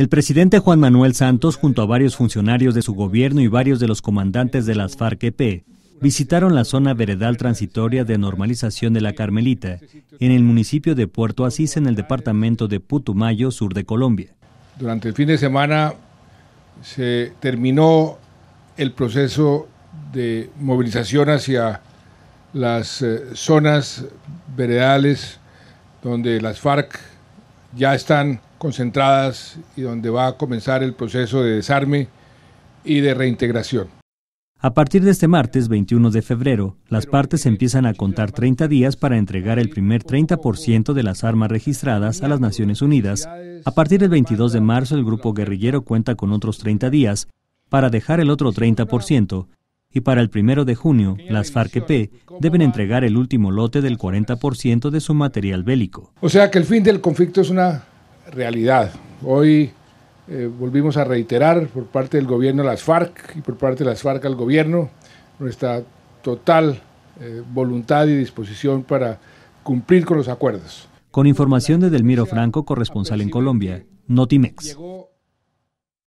El presidente Juan Manuel Santos, junto a varios funcionarios de su gobierno y varios de los comandantes de las FARC-EP, visitaron la zona veredal transitoria de normalización de la Carmelita, en el municipio de Puerto Asís, en el departamento de Putumayo, sur de Colombia. Durante el fin de semana se terminó el proceso de movilización hacia las eh, zonas veredales donde las FARC ya están concentradas y donde va a comenzar el proceso de desarme y de reintegración. A partir de este martes 21 de febrero, las partes empiezan a contar 30 días para entregar el primer 30% de las armas registradas a las Naciones Unidas. A partir del 22 de marzo, el grupo guerrillero cuenta con otros 30 días para dejar el otro 30%, y para el 1 de junio, las FARC-EP deben entregar el último lote del 40% de su material bélico. O sea que el fin del conflicto es una realidad. Hoy eh, volvimos a reiterar por parte del gobierno a las FARC y por parte de las FARC al gobierno nuestra total eh, voluntad y disposición para cumplir con los acuerdos. Con información de Delmiro Franco, corresponsal en Colombia, Notimex.